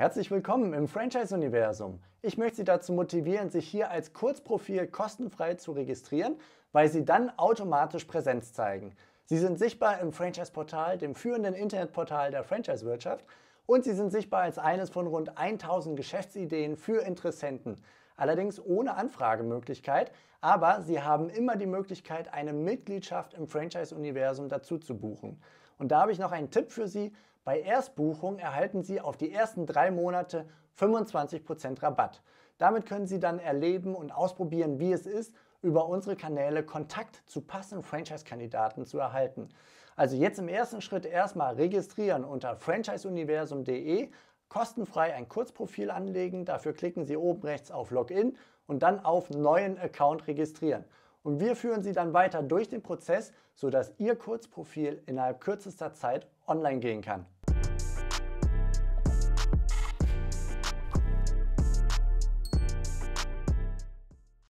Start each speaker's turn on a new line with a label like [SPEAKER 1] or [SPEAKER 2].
[SPEAKER 1] Herzlich willkommen im Franchise-Universum. Ich möchte Sie dazu motivieren, sich hier als Kurzprofil kostenfrei zu registrieren, weil Sie dann automatisch Präsenz zeigen. Sie sind sichtbar im Franchise-Portal, dem führenden Internetportal der Franchise-Wirtschaft, und Sie sind sichtbar als eines von rund 1000 Geschäftsideen für Interessenten allerdings ohne Anfragemöglichkeit, aber Sie haben immer die Möglichkeit, eine Mitgliedschaft im Franchise-Universum dazu zu buchen. Und da habe ich noch einen Tipp für Sie. Bei Erstbuchung erhalten Sie auf die ersten drei Monate 25% Rabatt. Damit können Sie dann erleben und ausprobieren, wie es ist, über unsere Kanäle Kontakt zu passenden Franchise-Kandidaten zu erhalten. Also jetzt im ersten Schritt erstmal registrieren unter franchiseuniversum.de, kostenfrei ein Kurzprofil anlegen. Dafür klicken Sie oben rechts auf Login und dann auf Neuen Account registrieren. Und wir führen Sie dann weiter durch den Prozess, sodass Ihr Kurzprofil innerhalb kürzester Zeit online gehen kann.